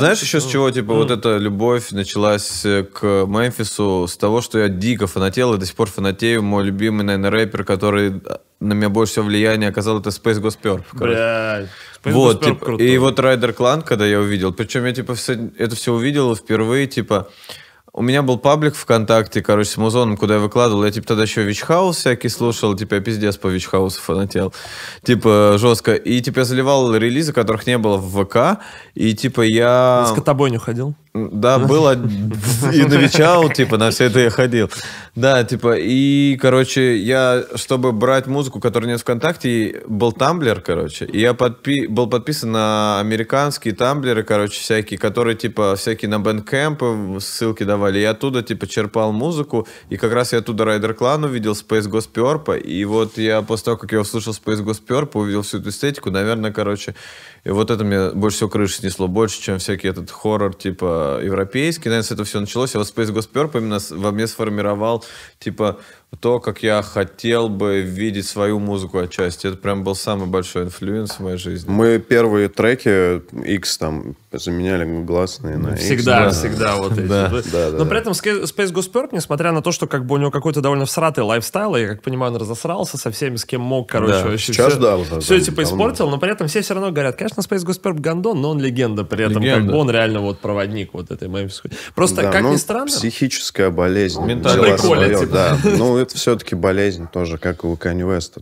Знаешь, еще с чего, типа, вот эта любовь началась э, к Мемфису с того, что я дико фанател и до сих пор фанатею. Мой любимый, наверное, рэпер, который а, на меня больше всего влияние оказал, это Space Ghost Perp. Блядь. Вот, типа, и вот Райдер Клан, когда я увидел, причем я, типа, все это все увидел впервые, типа, у меня был паблик ВКонтакте, короче, с музоном, куда я выкладывал. Я, типа, тогда еще Вичхаус всякий слушал. Типа, я пиздец по Вичхаусу фанател. Типа, жестко. И, типа, я заливал релизы, которых не было в ВК. И, типа, я... С не ходил? Да, было и на Вичау, типа, на все это я ходил. Да, типа, и, короче, я, чтобы брать музыку, которая нет ВКонтакте, был тамблер, короче, и я подпи был подписан на американские тамблеры, короче, всякие, которые, типа, всякие на бэндкэмпы ссылки давали давали. Я оттуда, типа, черпал музыку, и как раз я оттуда Райдер Клан увидел, Space Ghost Purple, и вот я после того, как я услышал Space Ghost Purple, увидел всю эту эстетику, наверное, короче, и вот это мне больше всего крыши снесло, больше, чем всякий этот хоррор, типа, европейский, наверное, с этого все началось, а вот Space Ghost Purple именно во мне сформировал, типа, то, как я хотел бы видеть свою музыку отчасти. Это прям был самый большой инфлюенс в моей жизни. Мы первые треки X там заменяли гласные на X. Всегда, да. всегда вот эти. Да. Да, да, Но при этом Space Ghost Perp, несмотря на то, что как бы у него какой-то довольно всратый лайфстайл, я как понимаю, он разосрался со всеми, с кем мог, короче, да. вообще. Сейчас все, да, уже. Все типа испортил, но при этом все все равно говорят, конечно, Space Ghost Perp гандон, но он легенда при этом. Легенда. Как бы он реально вот проводник вот этой Мемфисской. Просто, да, как ни странно... психическая болезнь. Ментальная типа. Да. Ну, это все-таки болезнь тоже, как и у Канни Уэста.